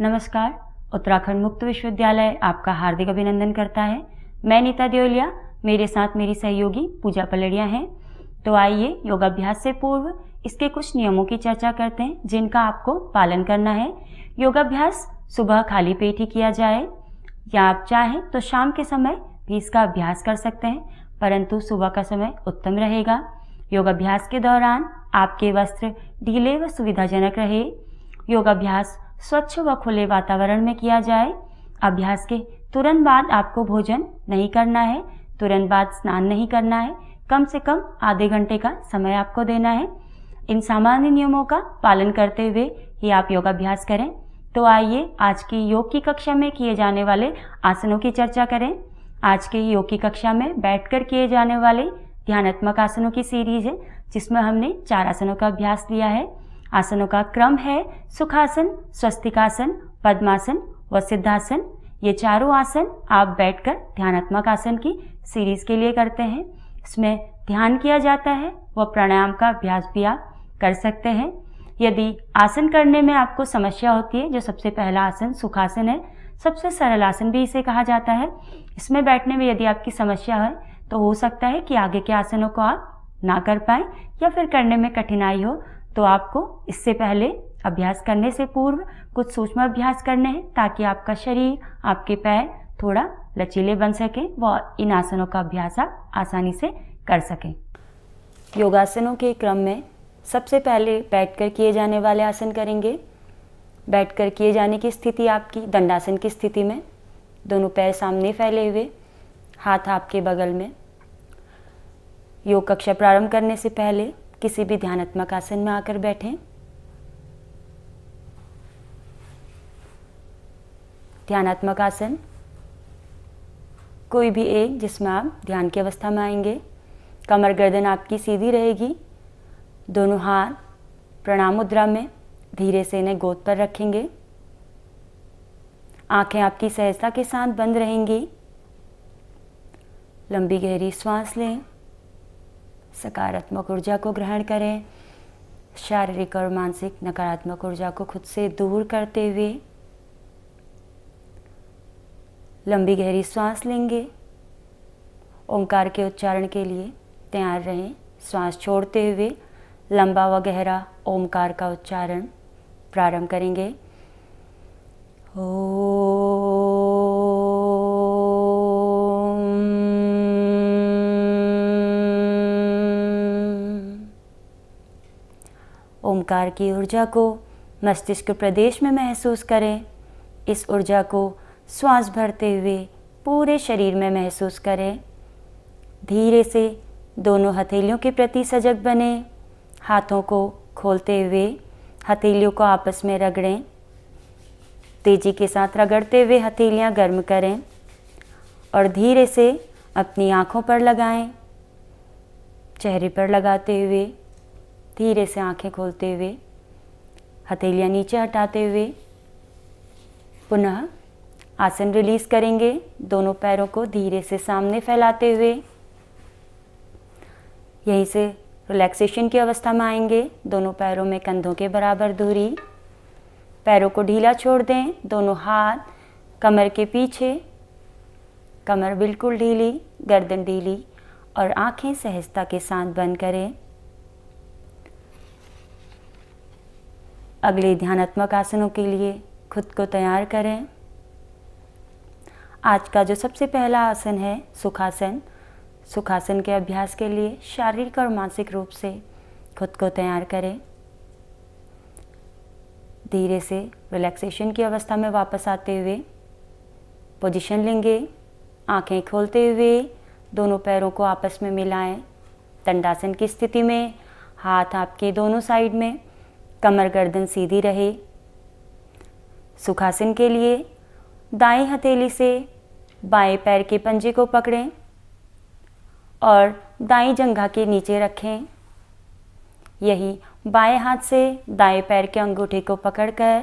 नमस्कार उत्तराखंड मुक्त विश्वविद्यालय आपका हार्दिक अभिनंदन करता है मैं नीता देओलिया मेरे साथ मेरी सहयोगी पूजा पलड़िया हैं तो आइए योगाभ्यास से पूर्व इसके कुछ नियमों की चर्चा करते हैं जिनका आपको पालन करना है योगाभ्यास सुबह खाली पेट ही किया जाए या आप चाहें तो शाम के समय भी इसका अभ्यास कर सकते हैं परंतु सुबह का समय उत्तम रहेगा योगाभ्यास के दौरान आपके वस्त्र ढीले व सुविधाजनक रहे योगाभ्यास स्वच्छ व खुले वातावरण में किया जाए अभ्यास के तुरंत बाद आपको भोजन नहीं करना है तुरंत बाद स्नान नहीं करना है कम से कम आधे घंटे का समय आपको देना है इन सामान्य नियमों का पालन करते हुए ही आप योगाभ्यास करें तो आइए आज की योग की कक्षा में किए जाने वाले आसनों की चर्चा करें आज के योग की कक्षा में बैठकर किए जाने वाले ध्यानात्मक आसनों की सीरीज है जिसमें हमने चार आसनों का अभ्यास लिया है आसनों का क्रम है सुखासन स्वस्तिकासन पद्मासन व सिद्धासन ये चारों आसन आप बैठकर ध्यानात्मक आसन की सीरीज के लिए करते हैं इसमें ध्यान किया जाता है व प्राणायाम का अभ्यास भी आप कर सकते हैं यदि आसन करने में आपको समस्या होती है जो सबसे पहला आसन सुखासन है सबसे सरल आसन भी इसे कहा जाता है इसमें बैठने में यदि आपकी समस्या है तो हो सकता है कि आगे के आसनों को आप ना कर पाएँ या फिर करने में कठिनाई हो तो आपको इससे पहले अभ्यास करने से पूर्व कुछ सूक्ष्म अभ्यास करने हैं ताकि आपका शरीर आपके पैर थोड़ा लचीले बन सकें व इन आसनों का अभ्यास आप आसानी से कर सकें योगासनों के क्रम में सबसे पहले बैठकर किए जाने वाले आसन करेंगे बैठकर किए जाने की स्थिति आपकी दंडासन की स्थिति में दोनों पैर सामने फैले हुए हाथ आपके बगल में योग कक्षा प्रारंभ करने से पहले किसी भी ध्यानात्मक आसन में आकर बैठें ध्यानात्मक आसन कोई भी एक जिसमें आप ध्यान की अवस्था में आएंगे कमर गर्दन आपकी सीधी रहेगी दोनों हाथ प्रणाम मुद्रा में धीरे से इन्हें गोद पर रखेंगे आंखें आपकी सहजता के साथ बंद रहेंगी लंबी गहरी सांस लें सकारात्मक ऊर्जा को ग्रहण करें शारीरिक और मानसिक नकारात्मक ऊर्जा को खुद से दूर करते हुए लंबी गहरी सांस लेंगे ओंकार के उच्चारण के लिए तैयार रहें सांस छोड़ते हुए लंबा व गहरा ओंकार का उच्चारण प्रारंभ करेंगे ओ ओमकार की ऊर्जा को मस्तिष्क प्रदेश में महसूस करें इस ऊर्जा को श्वास भरते हुए पूरे शरीर में महसूस करें धीरे से दोनों हथेलियों के प्रति सजग बने हाथों को खोलते हुए हथेलियों को आपस में रगड़ें तेजी के साथ रगड़ते हुए हथेलियाँ गर्म करें और धीरे से अपनी आँखों पर लगाएं, चेहरे पर लगाते हुए धीरे से आंखें खोलते हुए हथेलियाँ नीचे हटाते हुए पुनः आसन रिलीज करेंगे दोनों पैरों को धीरे से सामने फैलाते हुए यहीं से रिलैक्सेशन की अवस्था में आएंगे दोनों पैरों में कंधों के बराबर दूरी पैरों को ढीला छोड़ दें दोनों हाथ कमर के पीछे कमर बिल्कुल ढीली गर्दन ढीली और आंखें सहजता के साथ बंद करें अगले ध्यानात्मक आसनों के लिए खुद को तैयार करें आज का जो सबसे पहला आसन है सुखासन सुखासन के अभ्यास के लिए शारीरिक और मानसिक रूप से खुद को तैयार करें धीरे से रिलैक्सेशन की अवस्था में वापस आते हुए पोजीशन लेंगे आंखें खोलते हुए दोनों पैरों को आपस में मिलाएं तंडासन की स्थिति में हाथ आपके दोनों साइड में कमर गर्दन सीधी रहे सुखासन के लिए दाएं हथेली से बाएं पैर के पंजे को पकड़ें और दाएं जंघा के नीचे रखें यही बाएं हाथ से दाएं पैर के अंगूठे को पकड़कर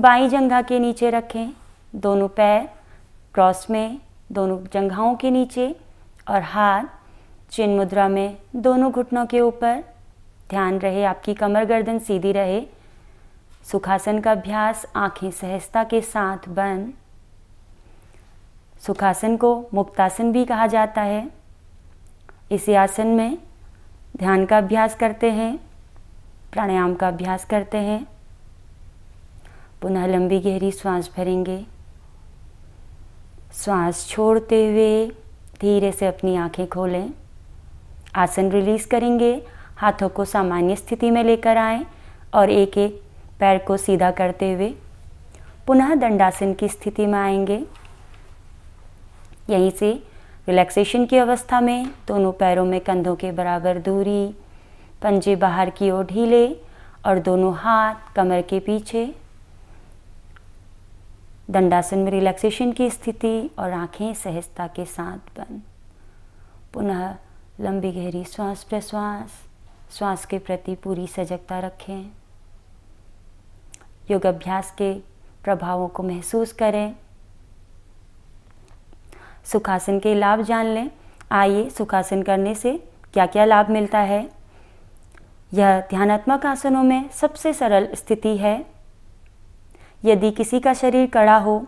बाएं जंघा के नीचे रखें दोनों पैर क्रॉस में दोनों जंघाओं के नीचे और हाथ चिन मुद्रा में दोनों घुटनों के ऊपर ध्यान रहे आपकी कमर गर्दन सीधी रहे सुखासन का अभ्यास आंखें सहजता के साथ बंद सुखासन को मुक्तासन भी कहा जाता है इसी आसन में ध्यान का अभ्यास करते हैं प्राणायाम का अभ्यास करते हैं पुनः लंबी गहरी श्वास भरेंगे श्वास छोड़ते हुए धीरे से अपनी आंखें खोलें आसन रिलीज़ करेंगे हाथों को सामान्य स्थिति में लेकर आए और एक एक पैर को सीधा करते हुए पुनः दंडासन की स्थिति में आएंगे यहीं से रिलैक्सेशन की अवस्था में दोनों पैरों में कंधों के बराबर दूरी पंजे बाहर की ओर ढीले और दोनों हाथ कमर के पीछे दंडासन में रिलैक्सेशन की स्थिति और आंखें सहजता के साथ बंद पुनः लंबी गहरी श्वास प्रश्वास श्वास के प्रति पूरी सजगता रखें योग अभ्यास के प्रभावों को महसूस करें सुखासन के लाभ जान लें आइए सुखासन करने से क्या क्या लाभ मिलता है यह ध्यानात्मक आसनों में सबसे सरल स्थिति है यदि किसी का शरीर कड़ा हो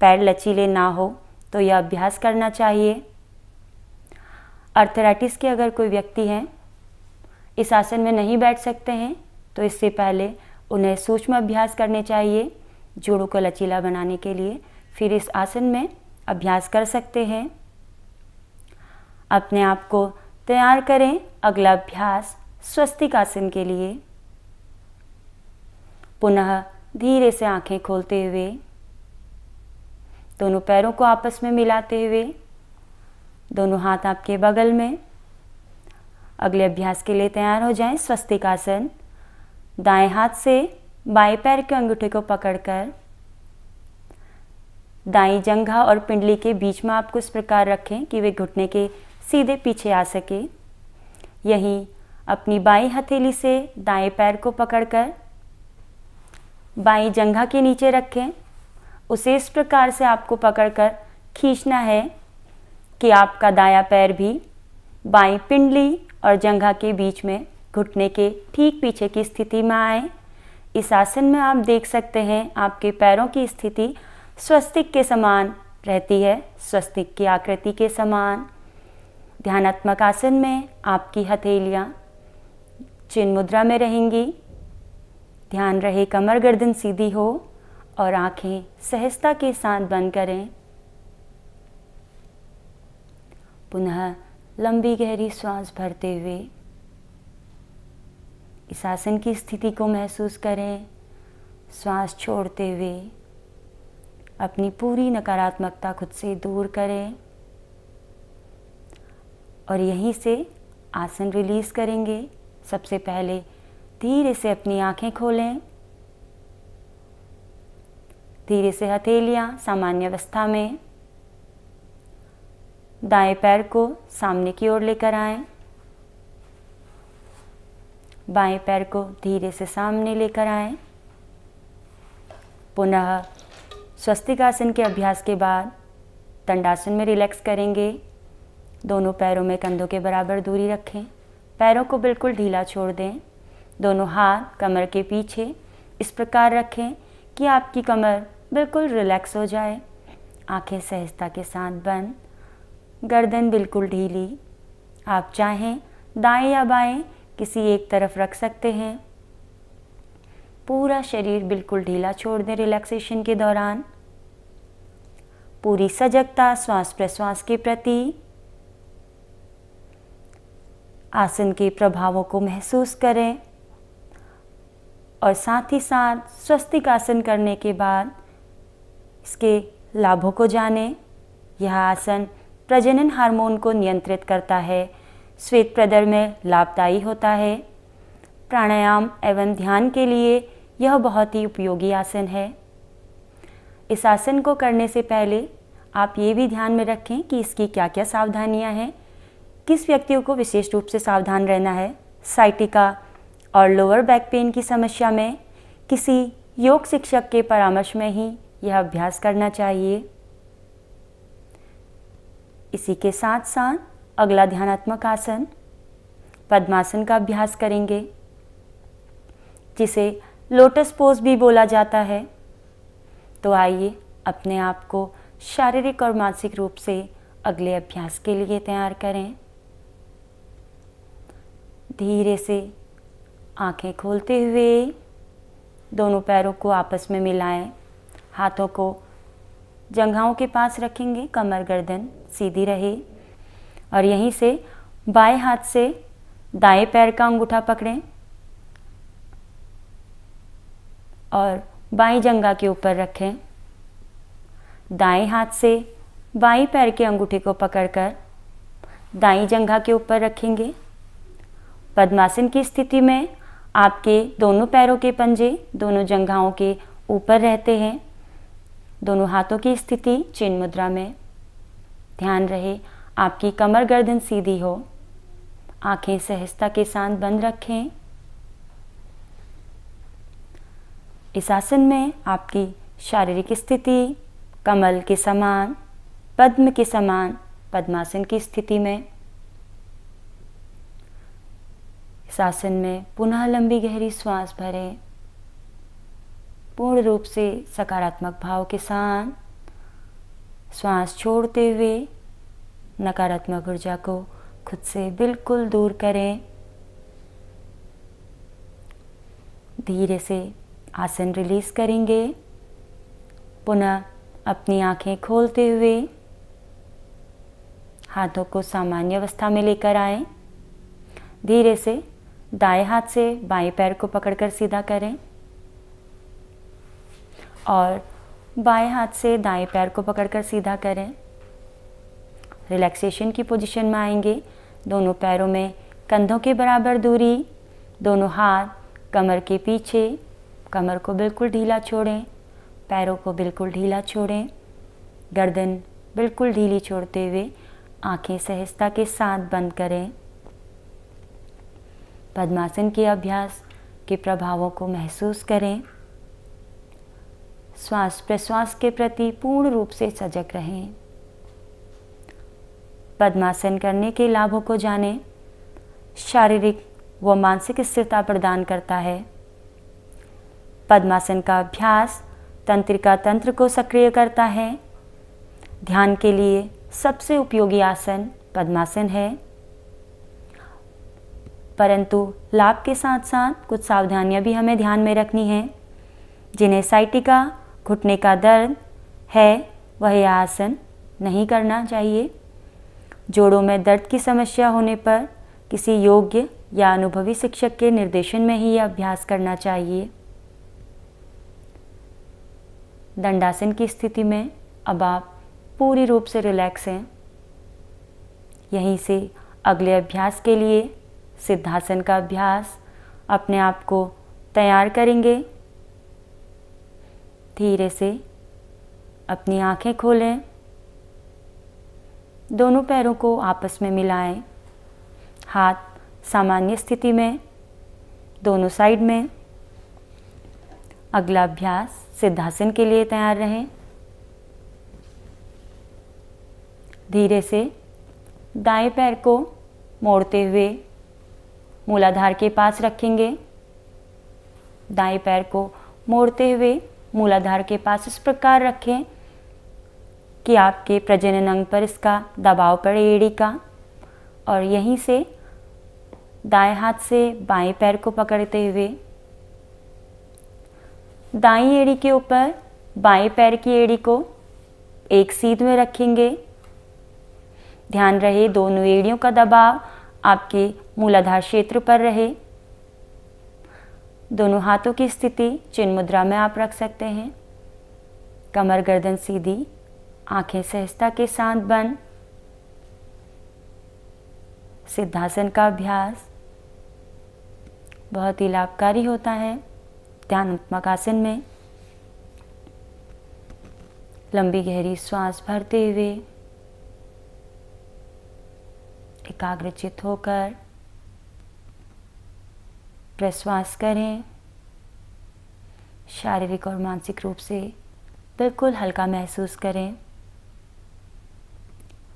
पैर लचीले ना हो तो यह अभ्यास करना चाहिए अर्थराइटिस के अगर कोई व्यक्ति है इस आसन में नहीं बैठ सकते हैं तो इससे पहले उन्हें सूक्ष्म अभ्यास करने चाहिए जोड़ों को लचीला बनाने के लिए फिर इस आसन में अभ्यास कर सकते हैं अपने आप को तैयार करें अगला अभ्यास स्वस्तिक आसन के लिए पुनः धीरे से आंखें खोलते हुए दोनों पैरों को आपस में मिलाते हुए दोनों हाथ आपके बगल में अगले अभ्यास के लिए तैयार हो जाएं स्वस्तिकासन दाएं हाथ से बाएं पैर के अंगूठे को पकड़कर दाई जंघा और पिंडली के बीच में आपको इस प्रकार रखें कि वे घुटने के सीधे पीछे आ सके यहीं अपनी बाई हथेली से दाएं पैर को पकड़कर बाई जंघा के नीचे रखें उसे इस प्रकार से आपको पकड़कर खींचना है कि आपका दाया पैर भी बाई पिंडली और जंघा के बीच में घुटने के ठीक पीछे की स्थिति में आए इस आसन में आप देख सकते हैं आपके पैरों की स्थिति स्वस्तिक के समान रहती है स्वस्तिक की आकृति के समान ध्यानात्मक आसन में आपकी हथेलियाँ चिन मुद्रा में रहेंगी ध्यान रहे कमर गर्दन सीधी हो और आंखें सहजता के साथ बंद करें पुनः लंबी गहरी सांस भरते हुए इस आसन की स्थिति को महसूस करें सांस छोड़ते हुए अपनी पूरी नकारात्मकता खुद से दूर करें और यहीं से आसन रिलीज़ करेंगे सबसे पहले धीरे से अपनी आंखें खोलें धीरे से हथेलियाँ सामान्य अवस्था में दाएं पैर को सामने की ओर लेकर आएं, बाएं पैर को धीरे से सामने लेकर आएं। पुनः स्वस्तिकासन के अभ्यास के बाद दंडासन में रिलैक्स करेंगे दोनों पैरों में कंधों के बराबर दूरी रखें पैरों को बिल्कुल ढीला छोड़ दें दोनों हाथ कमर के पीछे इस प्रकार रखें कि आपकी कमर बिल्कुल रिलैक्स हो जाए आंखें सहजता के साथ बंद गर्दन बिल्कुल ढीली आप चाहें दाएं या बाएं किसी एक तरफ रख सकते हैं पूरा शरीर बिल्कुल ढीला छोड़ दें रिलैक्सेशन के दौरान पूरी सजगता श्वास प्रश्वास के प्रति आसन के प्रभावों को महसूस करें और साथ ही साथ स्वस्तिक आसन करने के बाद इसके लाभों को जानें यह आसन प्रजनन हार्मोन को नियंत्रित करता है श्वेत प्रदर में लाभदायी होता है प्राणायाम एवं ध्यान के लिए यह बहुत ही उपयोगी आसन है इस आसन को करने से पहले आप ये भी ध्यान में रखें कि इसकी क्या क्या सावधानियां हैं किस व्यक्तियों को विशेष रूप से सावधान रहना है साइटिका और लोअर बैक पेन की समस्या में किसी योग शिक्षक के परामर्श में ही यह अभ्यास करना चाहिए इसी के साथ साथ अगला ध्यानात्मक आसन पद्मासन का अभ्यास करेंगे जिसे लोटस पोज भी बोला जाता है तो आइए अपने आप को शारीरिक और मानसिक रूप से अगले अभ्यास के लिए तैयार करें धीरे से आंखें खोलते हुए दोनों पैरों को आपस में मिलाएं हाथों को जंघाओं के पास रखेंगे कमर गर्दन सीधी रहे और यहीं से बाएं हाथ से दाएं पैर का अंगूठा पकड़ें और बाएं जंगा के ऊपर रखें दाएं हाथ से बाएं पैर के अंगूठे को पकड़कर दाएं जंगा के ऊपर रखेंगे पद्मासन की स्थिति में आपके दोनों पैरों के पंजे दोनों जंघाओं के ऊपर रहते हैं दोनों हाथों की स्थिति चिन्ह मुद्रा में ध्यान रहे आपकी कमर गर्दन सीधी हो आंखें सहजता के साथ बंद रखें इस आसन में आपकी शारीरिक स्थिति कमल के समान पद्म के समान पद्मासन की स्थिति में इस आसन में पुनः लंबी गहरी श्वास भरें पूर्ण रूप से सकारात्मक भाव के साथ श्वास छोड़ते हुए नकारात्मक ऊर्जा को खुद से बिल्कुल दूर करें धीरे से आसन रिलीज करेंगे पुनः अपनी आंखें खोलते हुए हाथों को सामान्य अवस्था में लेकर आए धीरे से दाएं हाथ से बाएं पैर को पकड़कर सीधा करें और बाएं हाथ से दाएं पैर को पकड़कर सीधा करें रिलैक्सेशन की पोजीशन में आएंगे दोनों पैरों में कंधों के बराबर दूरी दोनों हाथ कमर के पीछे कमर को बिल्कुल ढीला छोड़ें पैरों को बिल्कुल ढीला छोड़ें गर्दन बिल्कुल ढीली छोड़ते हुए आंखें सहजता के साथ बंद करें पद्मासन के अभ्यास के प्रभावों को महसूस करें श्वास प्रश्वास के प्रति पूर्ण रूप से सजग रहें पद्मासन करने के लाभों को जानें शारीरिक व मानसिक स्थिरता प्रदान करता है पद्मासन का अभ्यास तंत्रिका तंत्र को सक्रिय करता है ध्यान के लिए सबसे उपयोगी आसन पद्मासन है परंतु लाभ के साथ साथ कुछ सावधानियां भी हमें ध्यान में रखनी है जिन्हें साइटिका घुटने का दर्द है वह आसन नहीं करना चाहिए जोड़ों में दर्द की समस्या होने पर किसी योग्य या अनुभवी शिक्षक के निर्देशन में ही यह अभ्यास करना चाहिए दंडासन की स्थिति में अब आप पूरी रूप से रिलैक्स हैं यहीं से अगले अभ्यास के लिए सिद्धासन का अभ्यास अपने आप को तैयार करेंगे धीरे से अपनी आंखें खोलें दोनों पैरों को आपस में मिलाएं, हाथ सामान्य स्थिति में दोनों साइड में अगला अभ्यास सिद्धासन के लिए तैयार रहें धीरे से दाएं पैर को मोड़ते हुए मूलाधार के पास रखेंगे दाएं पैर को मोड़ते हुए मूलाधार के पास इस प्रकार रखें कि आपके प्रजनन अंग पर इसका दबाव पड़े एड़ी का और यहीं से दाएं हाथ से बाएं पैर को पकड़ते हुए दाई एड़ी के ऊपर बाएं पैर की एड़ी को एक सीध में रखेंगे ध्यान रहे दोनों एड़ियों का दबाव आपके मूलाधार क्षेत्र पर रहे दोनों हाथों की स्थिति चिन्ह मुद्रा में आप रख सकते हैं कमर गर्दन सीधी आंखें सहजता के साथ बंद सिद्धासन का अभ्यास बहुत ही लाभकारी होता है ध्यानात्मक आसन में लंबी गहरी श्वास भरते हुए एकाग्रचित होकर प्रश्वास करें शारीरिक और मानसिक रूप से बिल्कुल हल्का महसूस करें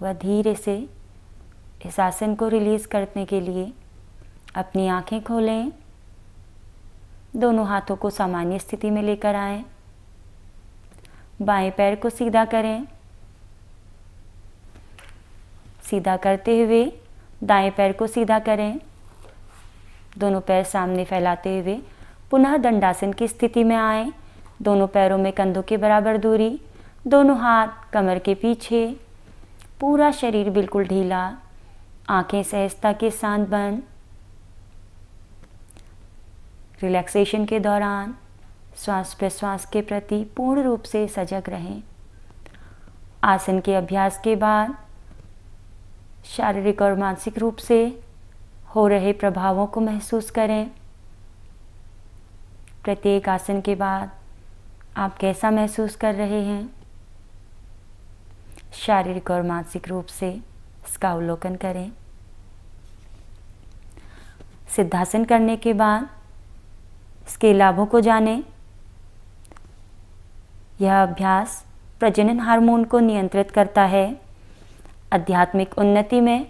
व धीरे से इस आसन को रिलीज़ करने के लिए अपनी आंखें खोलें दोनों हाथों को सामान्य स्थिति में लेकर आए बाएं पैर को सीधा करें सीधा करते हुए दाएं पैर को सीधा करें दोनों पैर सामने फैलाते हुए पुनः दंडासन की स्थिति में आए दोनों पैरों में कंधों के बराबर दूरी दोनों हाथ कमर के पीछे पूरा शरीर बिल्कुल ढीला आंखें सहजता के साथ बंद रिलैक्सेशन के दौरान श्वास प्रश्वास के प्रति पूर्ण रूप से सजग रहें आसन के अभ्यास के बाद शारीरिक और मानसिक रूप से हो रहे प्रभावों को महसूस करें प्रत्येक आसन के बाद आप कैसा महसूस कर रहे हैं शारीरिक और मानसिक रूप से इसका अवलोकन करें सिद्धासन करने के बाद इसके लाभों को जानें यह अभ्यास प्रजनन हार्मोन को नियंत्रित करता है आध्यात्मिक उन्नति में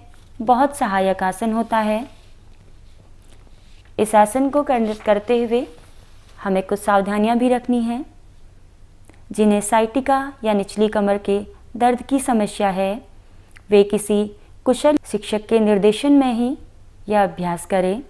बहुत सहायक आसन होता है इस आसन को करते हुए हमें कुछ सावधानियां भी रखनी हैं जिन्हें साइटिका या निचली कमर के दर्द की समस्या है वे किसी कुशल शिक्षक के निर्देशन में ही यह अभ्यास करें